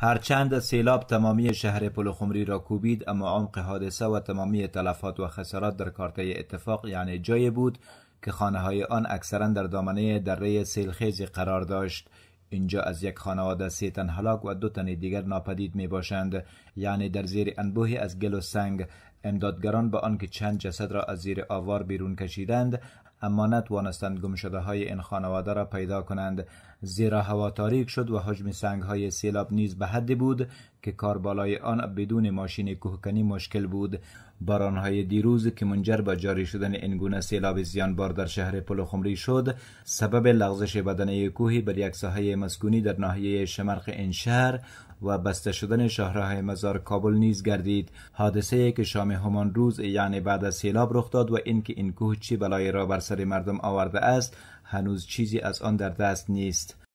هرچند سیلاب تمامی شهر پلخمری را کوبید اما عمق حادثه و تمامی تلفات و خسارات در کارته اتفاق یعنی جایی بود که خانه های آن اکثرا در دامنه دره سیلخیزی قرار داشت اینجا از یک خانواده سه تن هلاک و دو تن دیگر ناپدید می باشند یعنی در زیر انبوهی از گل و سنگ امدادگران با آنکه چند جسد را از زیر آوار بیرون کشیدند اما نتوانستند گمشده های این خانواده را پیدا کنند زیرا هوا تاریک شد و حجم سنگ های سیلاب نیز به حدی بود که کار بالای آن بدون ماشین کوهکنی مشکل بود بارانهای دیروز که منجر به جاری شدن گونه سیلاب زیانبار در شهر خمری شد سبب لغزش بدنه کوهی بر یک ساحه مسکونی در ناحیه شمرق این شهر و بسته شدن شهرهای مزار کابل نیز گردید حادثه که شامل هنگام همان روز یعنی بعد از سیلاب رخ داد و اینکه این کوه چه بلایی را بر سر مردم آورده است هنوز چیزی از آن در دست نیست